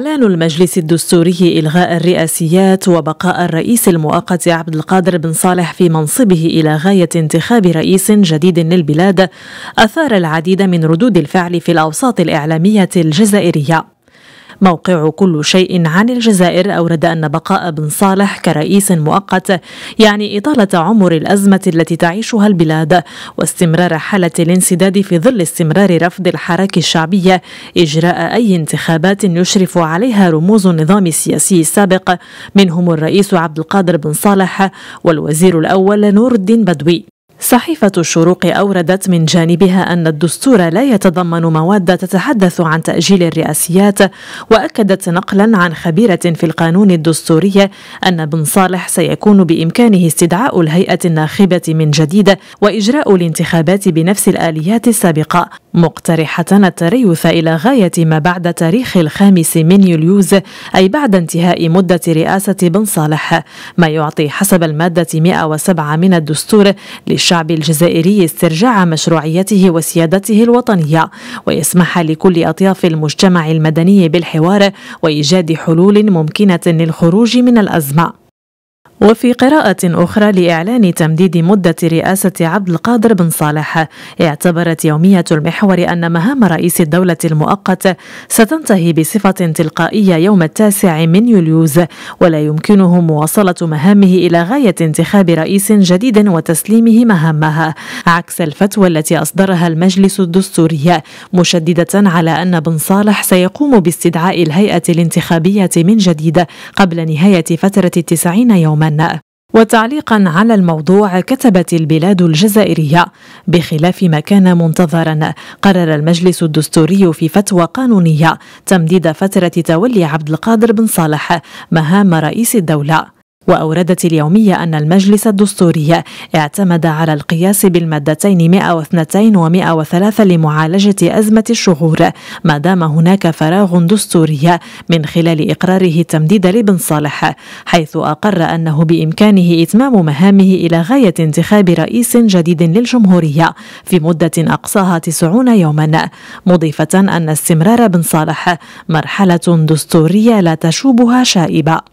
إعلان المجلس الدستوري إلغاء الرئاسيات وبقاء الرئيس المؤقت عبد القادر بن صالح في منصبه إلى غاية انتخاب رئيس جديد للبلاد أثار العديد من ردود الفعل في الأوساط الإعلامية الجزائرية موقع كل شيء عن الجزائر أورد أن بقاء بن صالح كرئيس مؤقت يعني إطالة عمر الأزمة التي تعيشها البلاد واستمرار حالة الانسداد في ظل استمرار رفض الحراك الشعبية إجراء أي انتخابات يشرف عليها رموز النظام السياسي السابق منهم الرئيس عبد القادر بن صالح والوزير الأول نور الدين بدوي صحيفة الشروق أوردت من جانبها أن الدستور لا يتضمن مواد تتحدث عن تأجيل الرئاسيات وأكدت نقلا عن خبيرة في القانون الدستوري أن بن صالح سيكون بإمكانه استدعاء الهيئة الناخبة من جديد وإجراء الانتخابات بنفس الآليات السابقة مقترحة التريث إلى غاية ما بعد تاريخ الخامس من يوليوز أي بعد انتهاء مدة رئاسة بن صالح ما يعطي حسب المادة 107 من الدستور للشعب الجزائري استرجاع مشروعيته وسيادته الوطنية ويسمح لكل أطياف المجتمع المدني بالحوار وإيجاد حلول ممكنة للخروج من الأزمة وفي قراءة أخرى لإعلان تمديد مدة رئاسة عبد القادر بن صالح اعتبرت يومية المحور أن مهام رئيس الدولة المؤقت ستنتهي بصفة تلقائية يوم التاسع من يوليوز ولا يمكنه مواصلة مهامه إلى غاية انتخاب رئيس جديد وتسليمه مهامها عكس الفتوى التي أصدرها المجلس الدستوري مشددة على أن بن صالح سيقوم باستدعاء الهيئة الانتخابية من جديد قبل نهاية فترة التسعين يوما لبنان وتعليقا على الموضوع كتبت البلاد الجزائريه بخلاف ما كان منتظرا قرر المجلس الدستوري في فتوى قانونيه تمديد فتره تولي عبد القادر بن صالح مهام رئيس الدوله وأوردت اليومية أن المجلس الدستوري اعتمد على القياس بالمادتين 102 و 103 لمعالجة أزمة الشهور ما دام هناك فراغ دستوري من خلال إقراره التمديد لبن صالح حيث أقر أنه بإمكانه إتمام مهامه إلى غاية انتخاب رئيس جديد للجمهورية في مدة أقصاها 90 يوما مضيفة أن استمرار بن صالح مرحلة دستورية لا تشوبها شائبة